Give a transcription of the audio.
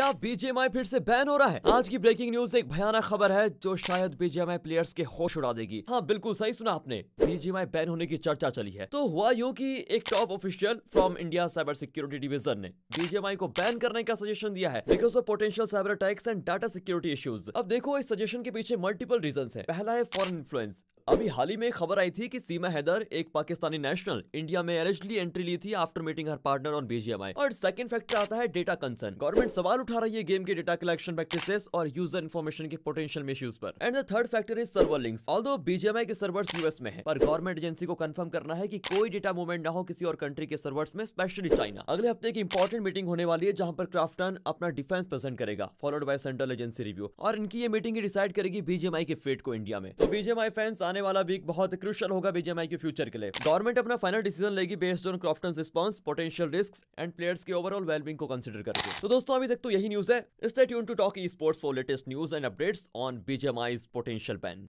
क्या बीजेएमआई फिर से बैन हो रहा है आज की ब्रेकिंग न्यूज एक भयानक खबर है जो शायद बीजेएमआई प्लेयर्स के होश उड़ा देगी हाँ बिल्कुल सही सुना आपने बीजेएमआई बैन होने की चर्चा चली है तो हुआ यूँ की एक top official from India cyber security division ने बीजेमआई को बैन करने का सजेशन दिया है because of potential cyber attacks and data security issues अब देखो इस सजेशन के पीछे मल्टीपल रीजन है पहला है फॉरन इन्फ्लुएंस अभी हाल ही में खबर आई थी कि सीमा हैदर एक पाकिस्तानी नेशनल इंडिया में एलिजली एंट्री ली थी after meeting her partner on BGMI और सेकंड फैक्टर आता है डेटा कंसर्न गवर्नमेंट सवाल उठा रही है गेम के डेटा कलेक्शन प्रैक्टिसेस और यूजर इन्फॉर्मेशन के पोटेंशियल इश्यूज पर and the third factor is server links although BGMI के सर्वर्स यूएस में है पर गवर्नमेंट एजेंसी को कंफर्म करना है की कोई डेटा मूवमेंट न हो किसी और कंट्री के सर्वर्स में स्पेशली चाइना अगले हफ्ते की इंपॉर्टेंट मीटिंग होने वाली है जहां पर क्राफ्टन अपना डिफेंस प्रेजेंट करेगा followed by central agency review और इनकी ये मीटिंग ही डिसाइड करेगी बीजेएमआई के फेट को इंडिया में तो बीजेएमआई फैंस आने आने वाला वीक बहुत क्रूशल होगा बीजेएमआई के फ्यूचर के लिए गवर्नमेंट अपना फाइनल डिसीजन लेगी based on Krafton response potential risk and players के ओवरऑल वेलबिंग को कंसिडर करके तो दोस्तों अभी तक तो यही न्यूज है स्टेट यून to talk esports for latest news and updates on BGMI's potential pan